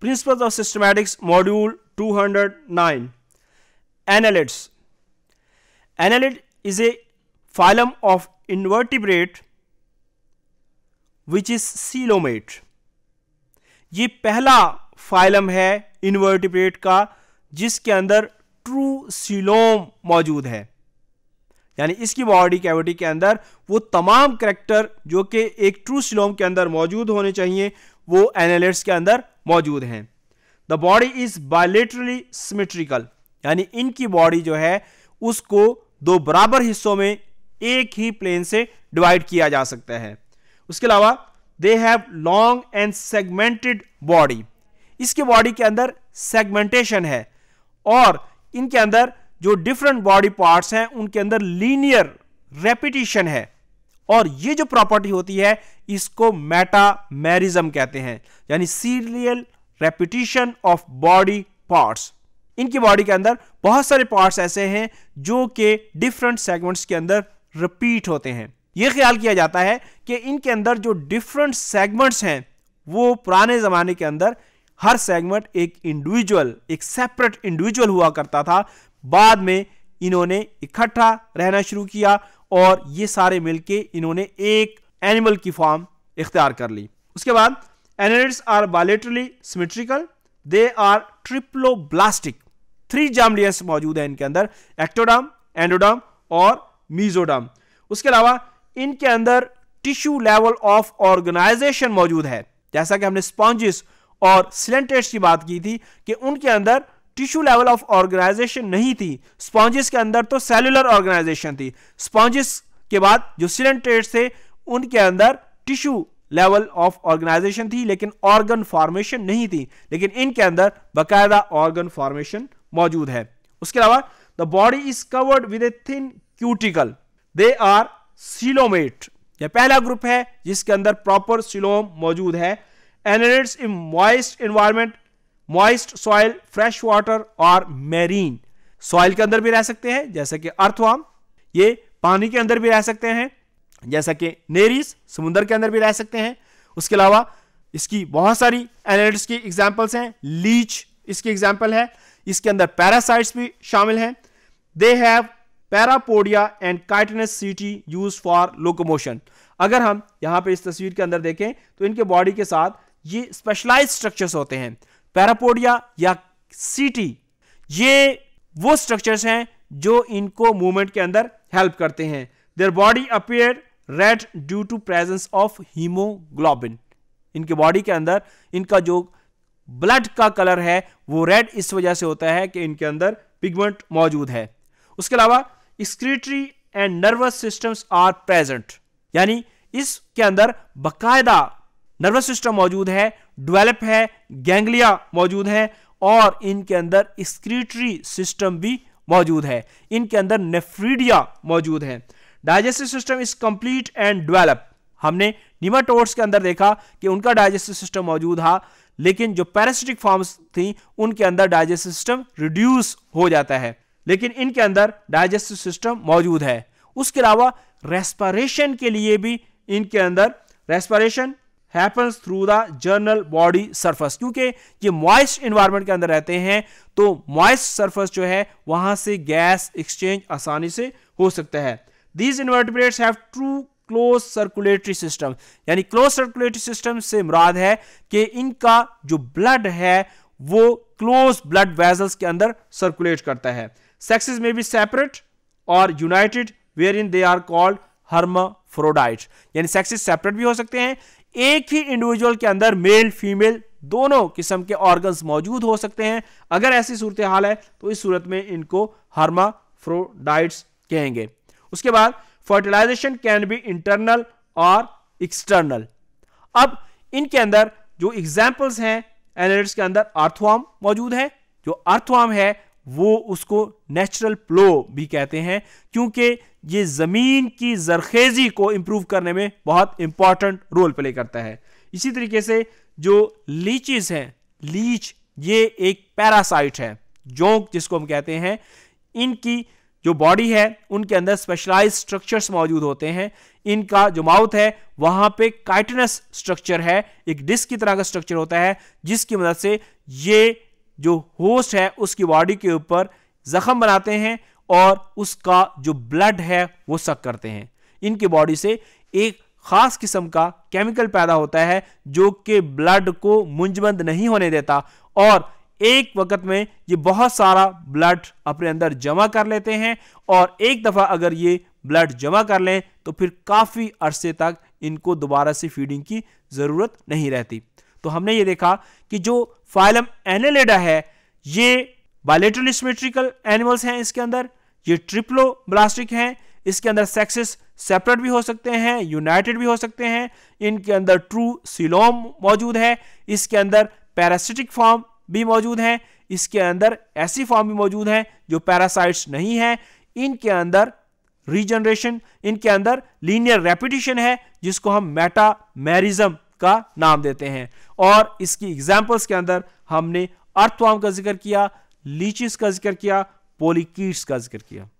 Principles of Systematics Module 209 Annelids Annelid is a phylum of invertebrate which is coelomate ये पहला phylum है invertebrate का जिसके अंदर ट्रू सीलोम मौजूद है यानी इसकी बॉडी कैविटी के अंदर वो तमाम करेक्टर जो कि एक ट्रू सिलोम के अंदर मौजूद होने चाहिए वो एनालिट्स के अंदर मौजूद हैं the body is bilaterally symmetrical यानी इनकी बॉडी जो है उसको दो बराबर हिस्सों में एक ही प्लेन से डिवाइड किया जा सकता है उसके अलावा they have long and segmented body इसके बॉडी के अंदर सेगमेंटेशन है और इनके अंदर जो डिफरेंट बॉडी पार्ट्स हैं उनके अंदर लीनियर रेपिटिशन है और ये जो प्रॉपर्टी होती है इसको मेटामेरिज्म कहते हैं यानी serial repetition of body parts इनकी बॉडी के अंदर बहुत सारे पार्ट्स ऐसे हैं जो कि डिफरेंट सेगमेंट्स के अंदर रिपीट होते हैं ये ख्याल किया जाता है कि इनके अंदर जो डिफरेंट सेगमेंट्स हैं वो पुराने ज़माने के अंदर हर सेगमेंट एक इंडिविजुअल एक सेपरेट इंडिविजुअल हुआ करता था बाद में इन्होंने इकट्ठा रहना शुरू किया और ये सारे मिलके इन्होंने एक एनिमल की फॉर्म इख्तियार कर ली उसके बाद annelids are bilaterally symmetrical they are blastic three germ layers मौजूद हैं इनके अंदर एक्टोडाम एंडोडाम और मीजोडाम उसके अलावा इनके अंदर टिश्यू लेवल ऑफ ऑर्गेनाइजेशन मौजूद है जैसा कि हमने स्पॉन्जिस और सिलेंटेट्स की बात की थी कि उनके अंदर टिश्यू लेवल ऑफ ऑर्गेनाइजेशन नहीं थी स्पॉन्जिस के अंदर तो सेलुलर ऑर्गेनाइजेशन थी स्पॉन्जिस के बाद जो सिलेंट्रेट्स थे उनके अंदर टिश्यू लेवल ऑफ ऑर्गेनाइजेशन थी लेकिन ऑर्गन फॉर्मेशन नहीं थी लेकिन इनके अंदर बकायदा ऑर्गन फॉर्मेशन मौजूद है उसके अलावा the body is covered with a thin cuticle they are coelomate यह पहला ग्रुप है जिसके अंदर प्रॉपर सिलोम मौजूद है annelids in moist environment moist soil fresh water और मैरीन सॉइल के अंदर भी रह सकते हैं जैसे कि अर्थवाम ये पानी के अंदर भी रह सकते हैं जैसा कि नेरिस समुद्र के अंदर भी रह सकते हैं उसके अलावा इसकी बहुत सारी एनालिट्स की एग्जाम्पल्स हैं लीच इसकी एग्जाम्पल है इसके अंदर पैरासाइट्स भी शामिल हैं they have parapodia and chitinous setae use for locomotion अगर हम यहाँ पे इस तस्वीर के अंदर देखें तो इनके बॉडी के साथ ये स्पेशलाइज स्ट्रक्चर्स होते हैं पैरापोडिया या सीटी ये वो स्ट्रक्चर्स हैं जो इनको मूवमेंट के अंदर हेल्प करते हैं their body appear red due to presence of haemoglobin इनके बॉडी के अंदर इनका जो ब्लड का कलर है वो रेड इस वजह से होता है कि इनके अंदर पिगमेंट मौजूद है उसके अलावा excretory and nervous systems are present यानी इसके अंदर बकायदा नर्वस सिस्टम मौजूद है डेवलप है गैंगलिया मौजूद है और इनके अंदर स्क्रीटरी सिस्टम भी मौजूद है इनके अंदर नेफ्रीडिया मौजूद है digestive system is complete and develop हमने निमाटोड्स के अंदर देखा कि उनका डाइजेस्टिव सिस्टम मौजूद था लेकिन जो पैरासिटिक फॉर्म्स थी उनके अंदर डाइजेस्टिव सिस्टम रिड्यूस हो जाता है लेकिन इनके अंदर डाइजेस्टिव सिस्टम मौजूद है उसके अलावा रेस्पारेशन के लिए भी इनके अंदर respiration happens through the general body surface क्योंकि ये मॉइस्ट इन्वायरमेंट के अंदर रहते हैं तो मॉइस्ट सरफेस जो है वहां से गैस एक्सचेंज आसानी से हो सकता है these invertebrates have true close circulatory system यानी क्लोज सर्कुलेटरी सिस्टम से मुराद है कि इनका जो ब्लड है वो क्लोज ब्लड वेजल्स के अंदर सर्कुलेट करता है सेक्सेस में भी सेपरेट और united where in they are called hermaphrodite यानी सेक्सेस सेपरेट भी हो सकते हैं एक ही इंडिविजुअल के अंदर मेल फीमेल दोनों किस्म के ऑर्गन्स मौजूद हो सकते हैं अगर ऐसी सूरत हाल है तो इस सूरत में इनको हर्माफ्रोडाइट्स कहेंगे उसके बाद फर्टिलाइजेशन कैन बी इंटरनल और एक्सटर्नल अब इनके अंदर जो एग्जाम्पल्स हैं एनालिट्स के अंदर अर्थवाम मौजूद है जो अर्थवाम है वो उसको नेचुरल प्लो भी कहते हैं क्योंकि ये ज़मीन की जरखेज़ी को इम्प्रूव करने में बहुत इंपॉर्टेंट रोल प्ले करता है इसी तरीके से जो लीचिस हैं लीच ये एक पैरासाइट है जोंक जिसको हम कहते हैं इनकी जो बॉडी है उनके अंदर स्पेशलाइज स्ट्रक्चर्स मौजूद होते हैं इनका जो माउथ है वहां पे काइटनस स्ट्रक्चर है एक डिस्क की तरह का स्ट्रक्चर होता है जिसकी मदद से ये जो होस्ट है उसकी बॉडी के ऊपर जख्म बनाते हैं और उसका जो ब्लड है वो सक करते हैं इनकी बॉडी से एक खास किस्म का केमिकल पैदा होता है जो कि ब्लड को मुंजमंद नहीं होने देता और एक वक्त में ये बहुत सारा ब्लड अपने अंदर जमा कर लेते हैं और एक दफ़ा अगर ये ब्लड जमा कर लें तो फिर काफ़ी अरसे तक इनको दोबारा से फीडिंग की ज़रूरत नहीं रहती तो हमने ये देखा कि जो फाइलम एनेलेडा है ये बायोलेट्रल स्मेट्रिकल एनिमल्स हैं इसके अंदर ये ट्रिप्लो ब्लास्टिक हैं इसके अंदर सेक्सेस सेपरेट भी हो सकते हैं यूनाइटेड भी हो सकते हैं इनके अंदर ट्रू सिलोम मौजूद है इसके अंदर पैरासिटिक फॉर्म भी मौजूद हैं इसके अंदर ऐसी फॉर्म e भी मौजूद हैं जो पैरासाइट्स नहीं हैं इनके अंदर रीजनरेशन इनके अंदर लीनियर रेपिटेशन है जिसको हम मेटामेरिज्म का नाम देते हैं और इसकी एग्जाम्पल्स के अंदर हमने अर्थवाम का जिक्र किया लीचिस का जिक्र किया पोलिकीट्स का जिक्र किया